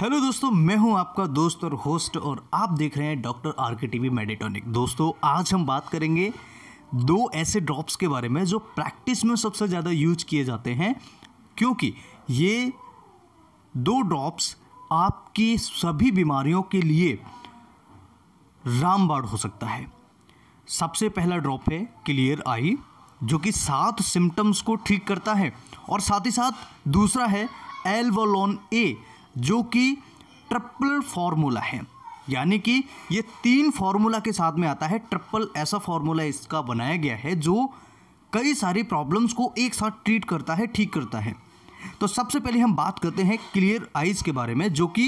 hello दोस्तों मैं हूं आपका दोस्त और होस्ट और आप देख रहे हैं doctor R K T V Meditonic दोस्तों आज हम बात करेंगे दो ऐसे ड्रॉप्स के बारे में जो प्रैक्टिस में सबसे ज़्यादा यूज किए जाते हैं क्योंकि ये दो ड्रॉप्स आपकी सभी बीमारियों के लिए रामबाड़ हो सकता है सबसे पहला ड्रॉप है क्लियर आई जो कि सात सिम्टम्स को ठीक करता है और साथ ही साथ दूसरा है एल्वोलोन ए जो कि ट्रिपल फार्मूला है यानी कि ये तीन फार्मूला के साथ में आता है ट्रिपल ऐसा फार्मूला इसका बनाया गया है जो कई सारी प्रॉब्लम्स को एक साथ ट्रीट करता है ठीक करता है तो सबसे पहले हम बात करते हैं क्लियर आइज़ के बारे में जो कि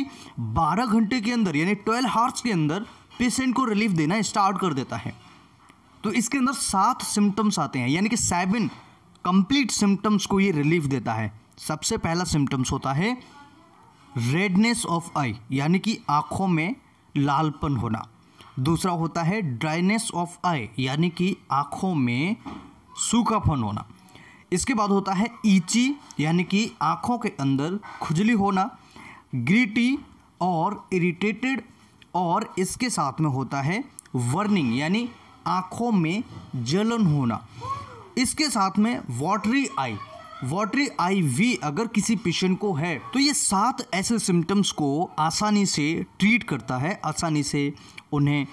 12 घंटे के अंदर यानी 12 हार्स के अंदर पेशेंट को रिलीफ देना स्टार्ट कर देता है तो इसके अंदर सात सिम्टम्स आते हैं यानी कि सेवन कंप्लीट सिम्टम्स को ये रिलीफ देता है सबसे पहला सिम्टम्स होता है रेडनेस ऑफ आई यानी कि आँखों में लालपन होना दूसरा होता है ड्राइनेस ऑफ आई यानी कि आँखों में सूखापन होना इसके बाद होता है ईची यानी कि आँखों के अंदर खुजली होना ग्रीटी और इरिटेटेड और इसके साथ में होता है वर्निंग यानी आँखों में जलन होना इसके साथ में वाटरी आई वॉटरी आई अगर किसी पेशेंट को है तो ये सात ऐसे सिम्टम्स को आसानी से ट्रीट करता है आसानी से उन्हें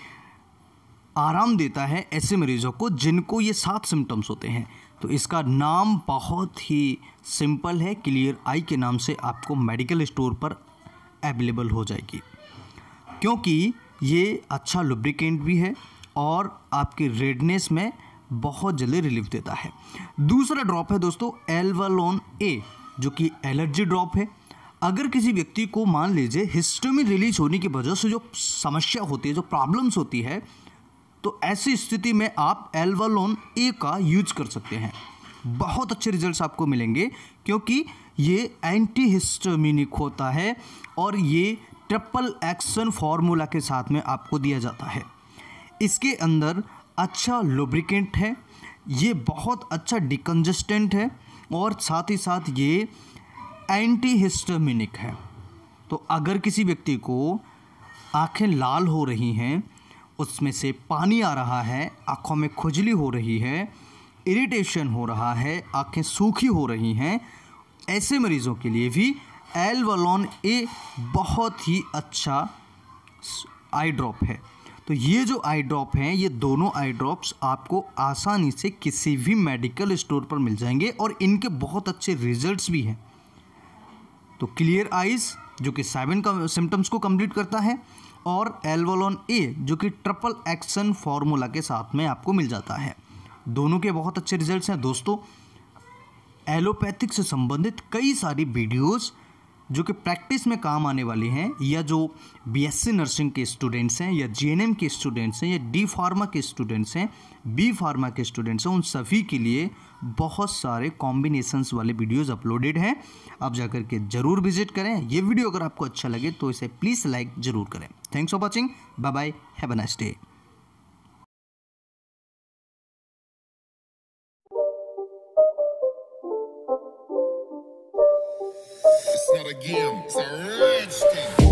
आराम देता है ऐसे मरीजों को जिनको ये सात सिम्टम्स होते हैं तो इसका नाम बहुत ही सिंपल है क्लियर आई के नाम से आपको मेडिकल स्टोर पर अवेलेबल हो जाएगी क्योंकि ये अच्छा लुब्रिकेंट भी है और आपके रेडनेस में बहुत जल्दी रिलीफ देता है दूसरा ड्रॉप है दोस्तों एल्वालोन ए जो कि एलर्जी ड्रॉप है अगर किसी व्यक्ति को मान लीजिए हिस्टोमिन रिलीज होने की वजह से जो समस्या होती है जो प्रॉब्लम्स होती है तो ऐसी स्थिति में आप एल्वालोन ए का यूज कर सकते हैं बहुत अच्छे रिजल्ट्स आपको मिलेंगे क्योंकि ये एंटी हिस्टोमिनिक होता है और ये ट्रिपल एक्शन फार्मूला के साथ में आपको दिया जाता है इसके अंदर अच्छा लुब्रिकेंट है ये बहुत अच्छा डिकन्जस्टेंट है और साथ ही साथ ये एंटी हिस्टमिनिक है तो अगर किसी व्यक्ति को आंखें लाल हो रही हैं उसमें से पानी आ रहा है आँखों में खुजली हो रही है इरिटेशन हो रहा है आँखें सूखी हो रही हैं ऐसे मरीज़ों के लिए भी एलवलॉन ए बहुत ही अच्छा आई ड्रॉप है तो ये जो आई ड्रॉप हैं ये दोनों आई ड्रॉप्स आपको आसानी से किसी भी मेडिकल स्टोर पर मिल जाएंगे और इनके बहुत अच्छे रिजल्ट्स भी हैं तो क्लियर आइज़ जो कि सेवन सिम्टम्स को कंप्लीट करता है और एल्वोलॉन ए जो कि ट्रिपल एक्शन फार्मूला के साथ में आपको मिल जाता है दोनों के बहुत अच्छे रिजल्ट्स हैं दोस्तों एलोपैथिक से संबंधित कई सारी वीडियोज़ जो कि प्रैक्टिस में काम आने वाले हैं या जो बीएससी नर्सिंग के स्टूडेंट्स हैं या जीएनएम के स्टूडेंट्स हैं या डी फार्मा के स्टूडेंट्स हैं बी फार्मा के स्टूडेंट्स हैं उन सभी के लिए बहुत सारे कॉम्बिनेशंस वाले वीडियोस अपलोडेड हैं आप जाकर के ज़रूर विजिट करें ये वीडियो अगर आपको अच्छा लगे तो इसे प्लीज़ लाइक ज़रूर करें thanks for watching bye bye have a nice day not a game, it's a rage